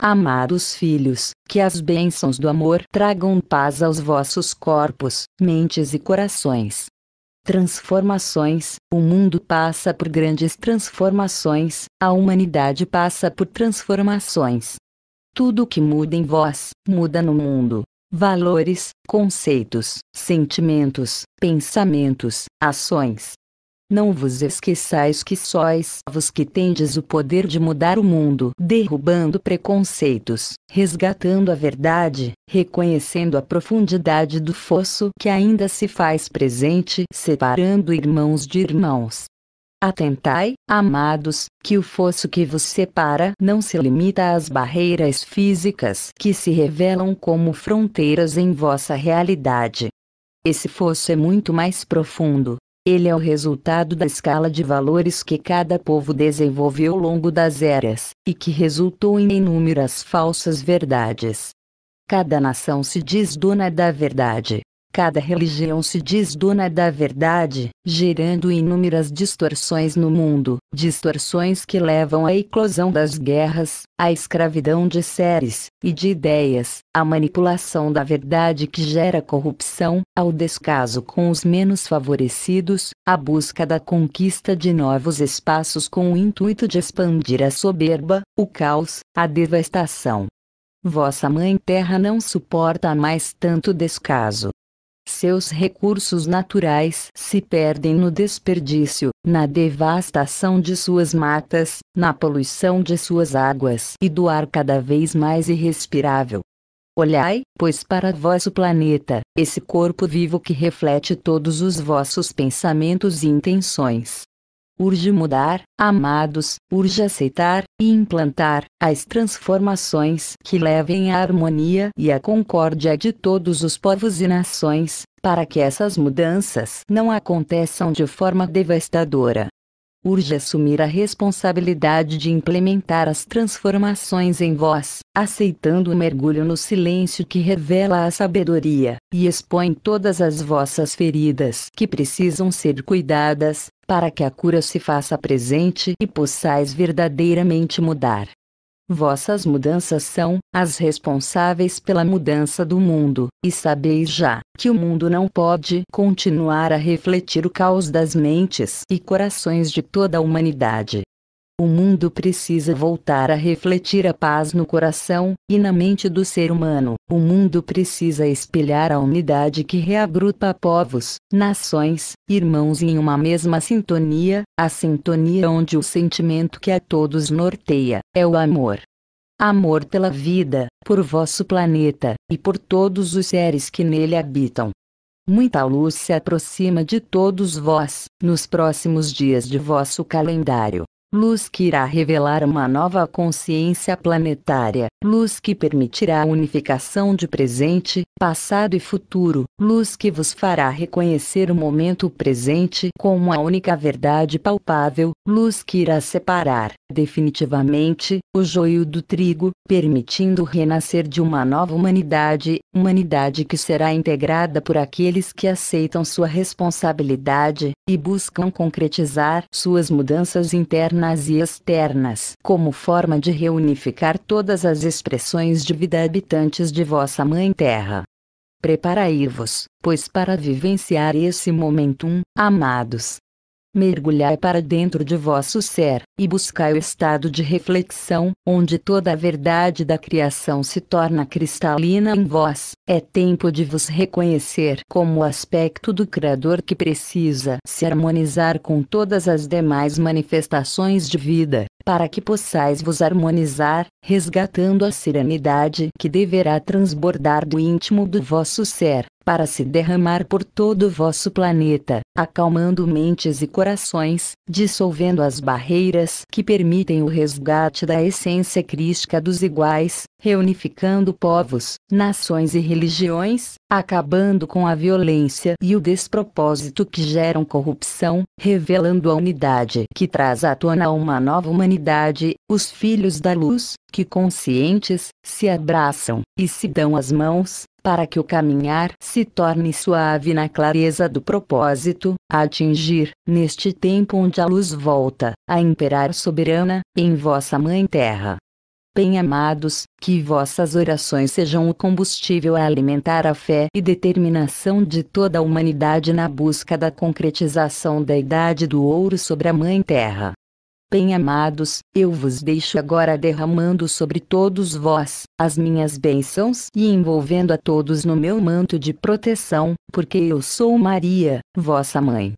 Amados filhos, que as bênçãos do amor tragam paz aos vossos corpos, mentes e corações. Transformações: O mundo passa por grandes transformações, a humanidade passa por transformações. Tudo que muda em vós, muda no mundo. Valores, conceitos, sentimentos, pensamentos, ações, não vos esqueçais que sois vos que tendes o poder de mudar o mundo, derrubando preconceitos, resgatando a verdade, reconhecendo a profundidade do fosso que ainda se faz presente, separando irmãos de irmãos. Atentai, amados, que o fosso que vos separa não se limita às barreiras físicas que se revelam como fronteiras em vossa realidade. Esse fosso é muito mais profundo, ele é o resultado da escala de valores que cada povo desenvolveu ao longo das eras, e que resultou em inúmeras falsas verdades. Cada nação se diz dona da verdade, Cada religião se diz dona da verdade, gerando inúmeras distorções no mundo, distorções que levam à eclosão das guerras, à escravidão de seres e de ideias, à manipulação da verdade que gera corrupção, ao descaso com os menos favorecidos, à busca da conquista de novos espaços com o intuito de expandir a soberba, o caos, a devastação. Vossa Mãe Terra não suporta mais tanto descaso seus recursos naturais se perdem no desperdício, na devastação de suas matas, na poluição de suas águas e do ar cada vez mais irrespirável. Olhai, pois, para vosso planeta, esse corpo vivo que reflete todos os vossos pensamentos e intenções urge mudar, amados, urge aceitar e implantar as transformações que levem à harmonia e à concórdia de todos os povos e nações, para que essas mudanças não aconteçam de forma devastadora, urge assumir a responsabilidade de implementar as transformações em vós, aceitando o mergulho no silêncio que revela a sabedoria, e expõe todas as vossas feridas que precisam ser cuidadas, para que a cura se faça presente e possais verdadeiramente mudar. Vossas mudanças são as responsáveis pela mudança do mundo, e sabeis já que o mundo não pode continuar a refletir o caos das mentes e corações de toda a humanidade. O mundo precisa voltar a refletir a paz no coração e na mente do ser humano. O mundo precisa espelhar a unidade que reagrupa povos, nações, irmãos em uma mesma sintonia, a sintonia onde o sentimento que a todos norteia é o amor. Amor pela vida, por vosso planeta e por todos os seres que nele habitam. Muita luz se aproxima de todos vós, nos próximos dias de vosso calendário. Luz que irá revelar uma nova consciência planetária, luz que permitirá a unificação de presente, passado e futuro, luz que vos fará reconhecer o momento presente como a única verdade palpável, luz que irá separar, definitivamente, o joio do trigo, permitindo o renascer de uma nova humanidade, humanidade que será integrada por aqueles que aceitam sua responsabilidade e buscam concretizar suas mudanças internas internas e externas, como forma de reunificar todas as expressões de vida habitantes de vossa Mãe Terra. Preparai-vos, pois para vivenciar esse momentum, amados, mergulhai para dentro de vosso ser, e buscai o estado de reflexão, onde toda a verdade da criação se torna cristalina em vós. É tempo de vos reconhecer como o aspecto do Criador que precisa se harmonizar com todas as demais manifestações de vida, para que possais vos harmonizar, resgatando a serenidade que deverá transbordar do íntimo do vosso ser, para se derramar por todo o vosso planeta, acalmando mentes e corações, dissolvendo as barreiras que permitem o resgate da essência crística dos iguais, reunificando povos, nações e religiões, acabando com a violência e o despropósito que geram corrupção, revelando a unidade que traz à tona uma nova humanidade, os filhos da luz, que conscientes, se abraçam e se dão as mãos, para que o caminhar se torne suave na clareza do propósito, a atingir, neste tempo onde a luz volta, a imperar soberana, em vossa Mãe Terra. Bem amados, que vossas orações sejam o combustível a alimentar a fé e determinação de toda a humanidade na busca da concretização da idade do ouro sobre a Mãe Terra. Bem amados, eu vos deixo agora derramando sobre todos vós as minhas bênçãos e envolvendo a todos no meu manto de proteção, porque eu sou Maria, vossa mãe.